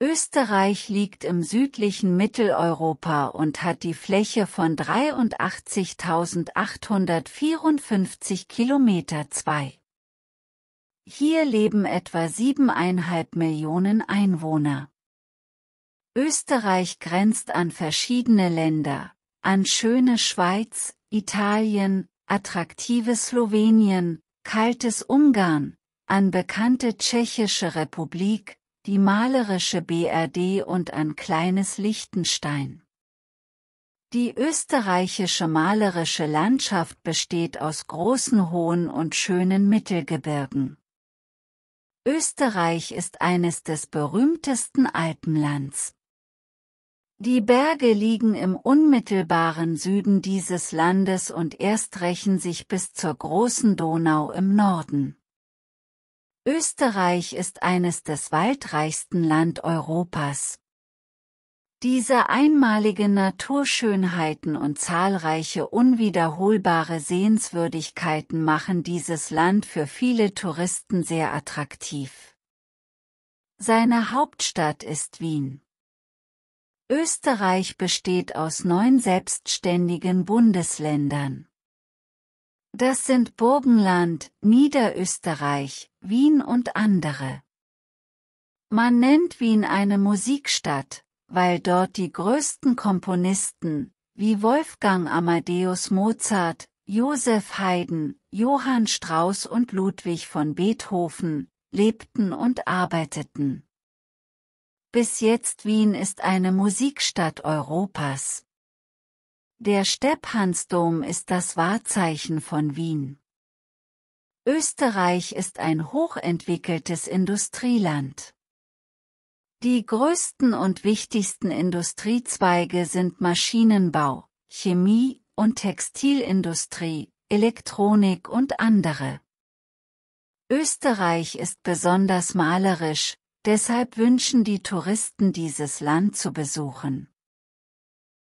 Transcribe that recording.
Österreich liegt im südlichen Mitteleuropa und hat die Fläche von 83.854 Kilometer 2. Hier leben etwa siebeneinhalb Millionen Einwohner. Österreich grenzt an verschiedene Länder, an schöne Schweiz, Italien, attraktives Slowenien, kaltes Ungarn, an bekannte Tschechische Republik, die malerische BRD und ein Kleines Liechtenstein. Die österreichische malerische Landschaft besteht aus großen hohen und schönen Mittelgebirgen. Österreich ist eines des berühmtesten Alpenlands. Die Berge liegen im unmittelbaren Süden dieses Landes und erst rächen sich bis zur großen Donau im Norden. Österreich ist eines des waldreichsten Land Europas. Diese einmalige Naturschönheiten und zahlreiche unwiederholbare Sehenswürdigkeiten machen dieses Land für viele Touristen sehr attraktiv. Seine Hauptstadt ist Wien. Österreich besteht aus neun selbstständigen Bundesländern. Das sind Burgenland, Niederösterreich, Wien und andere. Man nennt Wien eine Musikstadt, weil dort die größten Komponisten, wie Wolfgang Amadeus Mozart, Joseph Haydn, Johann Strauss und Ludwig von Beethoven, lebten und arbeiteten. Bis jetzt Wien ist eine Musikstadt Europas. Der Stephansdom ist das Wahrzeichen von Wien. Österreich ist ein hochentwickeltes Industrieland. Die größten und wichtigsten Industriezweige sind Maschinenbau, Chemie und Textilindustrie, Elektronik und andere. Österreich ist besonders malerisch, deshalb wünschen die Touristen dieses Land zu besuchen.